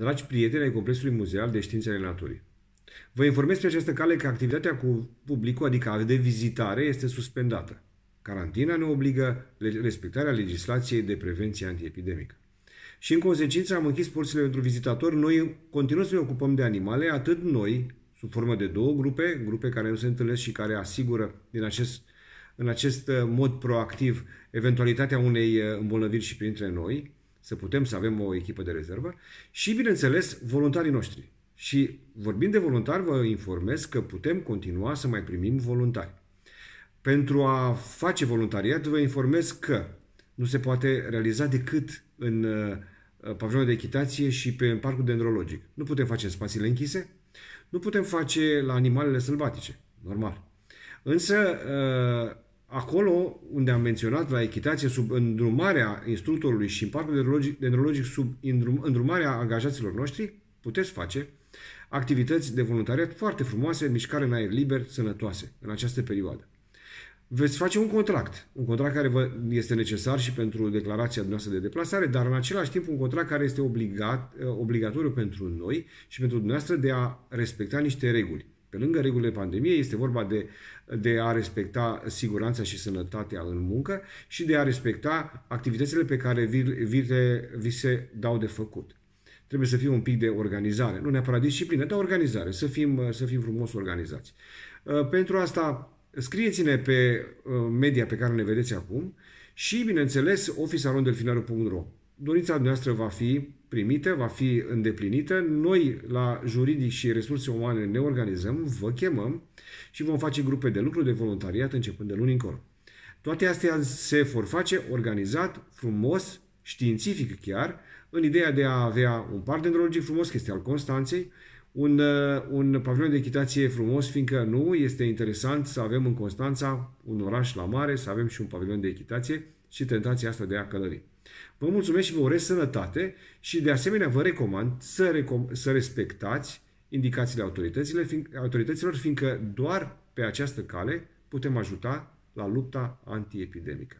dragi prieteni ai Complexului Muzeal de Științe ale Naturii. Vă informez pe această cale că activitatea cu publicul, adică de vizitare, este suspendată. Carantina ne obligă respectarea legislației de prevenție antiepidemică. Și în consecință am închis porțile pentru vizitatori. Noi continuăm să ne ocupăm de animale, atât noi, sub formă de două grupe, grupe care nu se întâlnesc și care asigură din acest, în acest uh, mod proactiv eventualitatea unei uh, îmbolnăviri și printre noi, să putem să avem o echipă de rezervă și, bineînțeles, voluntarii noștri. Și vorbind de voluntari, vă informez că putem continua să mai primim voluntari. Pentru a face voluntariat, vă informez că nu se poate realiza decât în uh, pavilionul de echitație și pe parcul dendrologic. Nu putem face în spațiile închise, nu putem face la animalele sălbatice, normal. Însă, uh, Acolo unde am menționat la echitație sub îndrumarea instructorului și în parcul dendrologic sub îndrum, îndrumarea angajaților noștri, puteți face activități de voluntariat foarte frumoase, mișcare în aer liber, sănătoase în această perioadă. Veți face un contract, un contract care vă este necesar și pentru declarația noastră de deplasare, dar în același timp un contract care este obligat, eh, obligatoriu pentru noi și pentru dumneavoastră de a respecta niște reguli. Pe lângă regulile pandemiei este vorba de, de a respecta siguranța și sănătatea în muncă și de a respecta activitățile pe care vi, vi, vi se dau de făcut trebuie să fie un pic de organizare. Nu neapărat disciplină, dar organizare, să fim, să fim frumos organizați. Uh, pentru asta, scrieți-ne pe uh, media pe care ne vedeți acum și, bineînțeles, officearonddelfinaru.ro dorința noastră va fi primită, va fi îndeplinită. Noi, la juridic și resurse umane, ne organizăm, vă chemăm și vom face grupe de lucru de voluntariat începând de luni încolo. Toate astea se vor face organizat, frumos, științific chiar, în ideea de a avea un parc dendrologic frumos, că este al Constanței, un, uh, un pavilion de echitație frumos, fiindcă nu este interesant să avem în Constanța un oraș la mare, să avem și un pavilion de echitație și tentația asta de a călări. Vă mulțumesc și vă urez sănătate și de asemenea vă recomand să, recom- să respectați indicațiile autorităților, fiind, autorităților, fiindcă doar pe această cale putem ajuta la lupta antiepidemică.